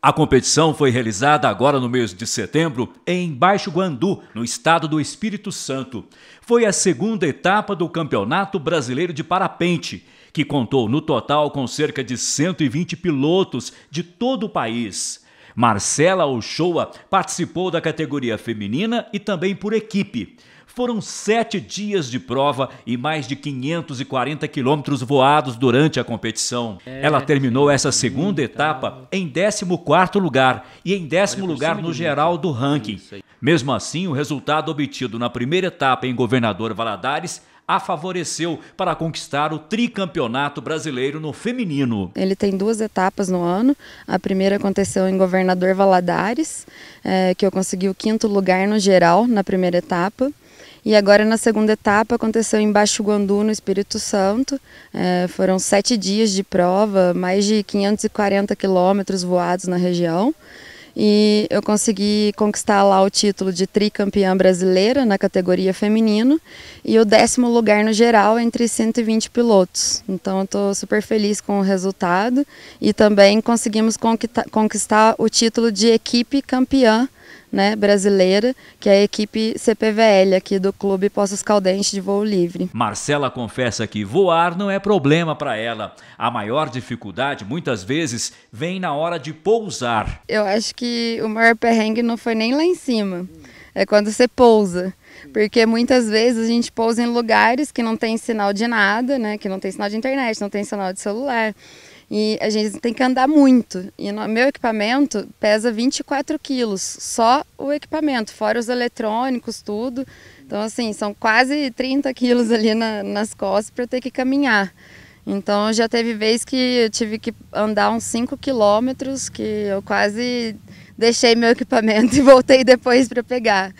A competição foi realizada agora no mês de setembro em Baixo Guandu, no estado do Espírito Santo. Foi a segunda etapa do Campeonato Brasileiro de Parapente, que contou no total com cerca de 120 pilotos de todo o país. Marcela Ochoa participou da categoria feminina e também por equipe. Foram sete dias de prova e mais de 540 quilômetros voados durante a competição. É, Ela terminou essa segunda etapa em 14 lugar e em décimo lugar no geral do ranking. Mesmo assim, o resultado obtido na primeira etapa em Governador Valadares a favoreceu para conquistar o tricampeonato brasileiro no feminino. Ele tem duas etapas no ano. A primeira aconteceu em Governador Valadares, é, que eu consegui o quinto lugar no geral na primeira etapa. E agora na segunda etapa aconteceu em Baixo Guandu, no Espírito Santo. É, foram sete dias de prova, mais de 540 quilômetros voados na região e eu consegui conquistar lá o título de tricampeã brasileira na categoria feminino e o décimo lugar no geral entre 120 pilotos. Então estou super feliz com o resultado e também conseguimos conquistar, conquistar o título de equipe campeã né, brasileira, que é a equipe CPVL aqui do Clube Poços Caldense de Voo Livre. Marcela confessa que voar não é problema para ela. A maior dificuldade, muitas vezes, vem na hora de pousar. Eu acho que o maior perrengue não foi nem lá em cima, é quando você pousa porque muitas vezes a gente pousa em lugares que não tem sinal de nada, né? Que não tem sinal de internet, não tem sinal de celular. E a gente tem que andar muito. E no meu equipamento pesa 24 quilos, só o equipamento, fora os eletrônicos, tudo. Então, assim, são quase 30 quilos ali na, nas costas para eu ter que caminhar. Então, já teve vez que eu tive que andar uns 5 quilômetros, que eu quase deixei meu equipamento e voltei depois para pegar.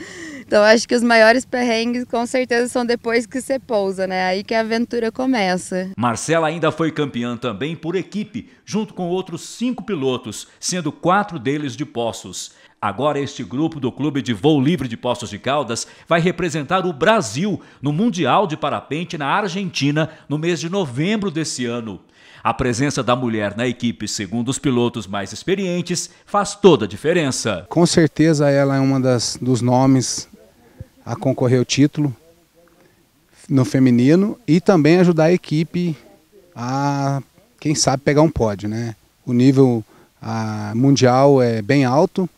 Então acho que os maiores perrengues com certeza são depois que você pousa, né? Aí que a aventura começa. Marcela ainda foi campeã também por equipe, junto com outros cinco pilotos, sendo quatro deles de Poços. Agora este grupo do Clube de Voo Livre de Poços de Caldas vai representar o Brasil no Mundial de Parapente na Argentina no mês de novembro desse ano. A presença da mulher na equipe, segundo os pilotos mais experientes, faz toda a diferença. Com certeza ela é uma das dos nomes a concorrer ao título no feminino e também ajudar a equipe a, quem sabe, pegar um pódio. Né? O nível a, mundial é bem alto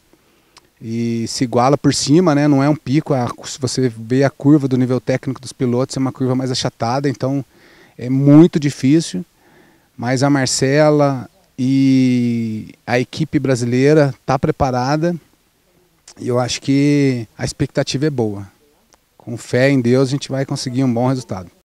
e se iguala por cima, né? não é um pico. A, se você vê a curva do nível técnico dos pilotos, é uma curva mais achatada, então é muito difícil. Mas a Marcela e a equipe brasileira está preparada e eu acho que a expectativa é boa com fé em Deus, a gente vai conseguir um bom resultado.